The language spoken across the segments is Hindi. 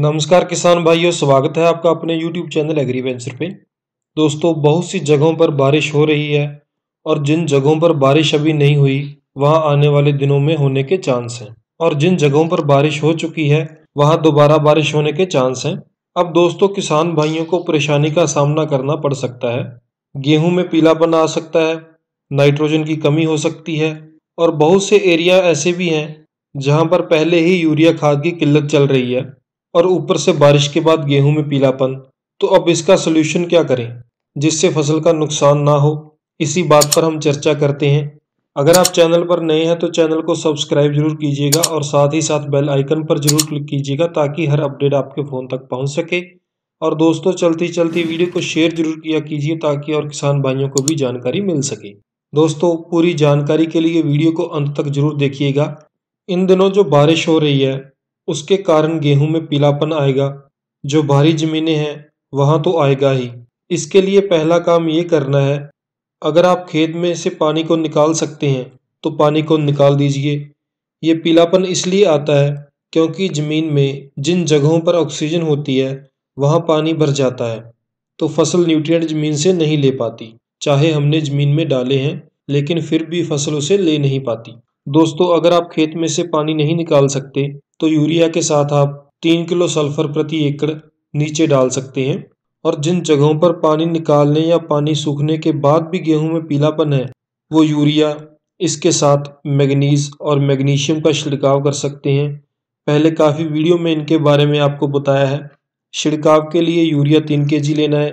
नमस्कार किसान भाइयों स्वागत है आपका अपने YouTube चैनल एग्री वेंचर पे दोस्तों बहुत सी जगहों पर बारिश हो रही है और जिन जगहों पर बारिश अभी नहीं हुई वहां आने वाले दिनों में होने के चांस हैं और जिन जगहों पर बारिश हो चुकी है वहां दोबारा बारिश होने के चांस हैं अब दोस्तों किसान भाइयों को परेशानी का सामना करना पड़ सकता है गेहूँ में पीलापन आ सकता है नाइट्रोजन की कमी हो सकती है और बहुत से एरिया ऐसे भी हैं जहाँ पर पहले ही यूरिया खाद की किल्लत चल रही है और ऊपर से बारिश के बाद गेहूं में पीलापन तो अब इसका सोल्यूशन क्या करें जिससे फसल का नुकसान ना हो इसी बात पर हम चर्चा करते हैं अगर आप चैनल पर नए हैं तो चैनल को सब्सक्राइब जरूर कीजिएगा और साथ ही साथ बेल आइकन पर जरूर क्लिक कीजिएगा ताकि हर अपडेट आपके फ़ोन तक पहुंच सके और दोस्तों चलती चलती वीडियो को शेयर जरूर किया कीजिए ताकि और किसान भाइयों को भी जानकारी मिल सके दोस्तों पूरी जानकारी के लिए वीडियो को अंत तक जरूर देखिएगा इन दिनों जो बारिश हो रही है उसके कारण गेहूं में पीलापन आएगा जो भारी ज़मीनें हैं वहां तो आएगा ही इसके लिए पहला काम ये करना है अगर आप खेत में से पानी को निकाल सकते हैं तो पानी को निकाल दीजिए ये पीलापन इसलिए आता है क्योंकि ज़मीन में जिन जगहों पर ऑक्सीजन होती है वहाँ पानी भर जाता है तो फसल न्यूट्रिएंट ज़मीन से नहीं ले पाती चाहे हमने ज़मीन में डाले हैं लेकिन फिर भी फसल उसे ले नहीं पाती दोस्तों अगर आप खेत में से पानी नहीं निकाल सकते तो यूरिया के साथ आप तीन किलो सल्फर प्रति एकड़ नीचे डाल सकते हैं और जिन जगहों पर पानी निकालने या पानी सूखने के बाद भी गेहूं में पीलापन है वो यूरिया इसके साथ मैगनीज और मैग्नीशियम का छिड़काव कर सकते हैं पहले काफ़ी वीडियो में इनके बारे में आपको बताया है छिड़काव के लिए यूरिया तीन के लेना है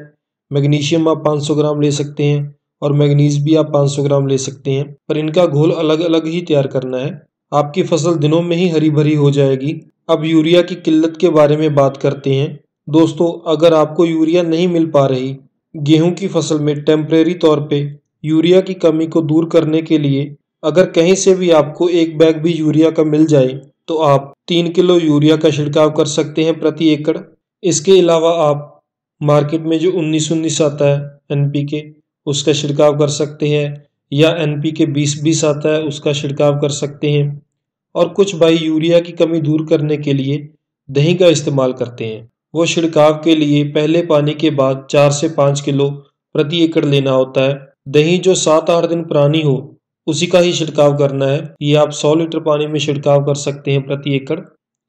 मैग्नीशियम आप पाँच ग्राम ले सकते हैं और मैग्नीज भी आप 500 ग्राम ले सकते हैं पर इनका घोल अलग अलग ही तैयार करना है आपकी फसल दिनों में ही हरी भरी हो जाएगी अब यूरिया की किल्लत के बारे में बात करते हैं दोस्तों अगर आपको यूरिया नहीं मिल पा रही गेहूं की फसल में टेम्परेरी तौर पे यूरिया की कमी को दूर करने के लिए अगर कहीं से भी आपको एक बैग भी यूरिया का मिल जाए तो आप तीन किलो यूरिया का छिड़काव कर सकते हैं प्रति एकड़ इसके अलावा आप मार्केट में जो उन्नीस उन्नीस आता है एन उसका छिड़काव कर सकते हैं या एन पी के बीस बीस आता है उसका छिड़काव कर सकते हैं और कुछ भाई यूरिया की कमी दूर करने के लिए दही का इस्तेमाल करते हैं वो छिड़काव के लिए पहले पानी के बाद चार से पाँच किलो प्रति एकड़ लेना होता है दही जो सात आठ दिन पुरानी हो उसी का ही छिड़काव करना है ये आप सौ लीटर पानी में छिड़काव कर सकते हैं प्रति एकड़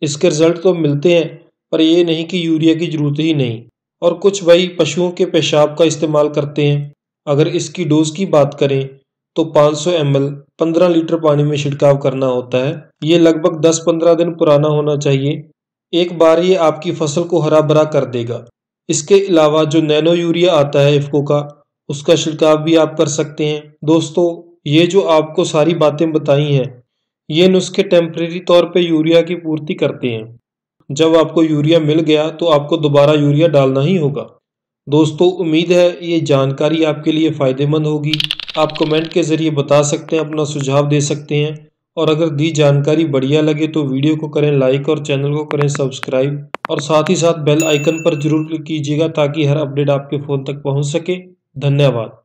इसके रिजल्ट तो मिलते हैं पर यह नहीं कि यूरिया की जरूरत ही नहीं और कुछ भाई पशुओं के पेशाब का इस्तेमाल करते हैं अगर इसकी डोज की बात करें तो 500 सौ 15 लीटर पानी में छिड़काव करना होता है ये लगभग 10-15 दिन पुराना होना चाहिए एक बार ये आपकी फसल को हरा भरा कर देगा इसके अलावा जो नैनो यूरिया आता है इफ्को का उसका छिड़काव भी आप कर सकते हैं दोस्तों ये जो आपको सारी बातें बताई हैं ये नुस्खे टेम्प्रेरी तौर पर यूरिया की पूर्ति करते हैं जब आपको यूरिया मिल गया तो आपको दोबारा यूरिया डालना ही होगा दोस्तों उम्मीद है ये जानकारी आपके लिए फ़ायदेमंद होगी आप कमेंट के ज़रिए बता सकते हैं अपना सुझाव दे सकते हैं और अगर दी जानकारी बढ़िया लगे तो वीडियो को करें लाइक और चैनल को करें सब्सक्राइब और साथ ही साथ बेल आइकन पर जरूर क्लिक कीजिएगा ताकि हर अपडेट आपके फ़ोन तक पहुंच सके धन्यवाद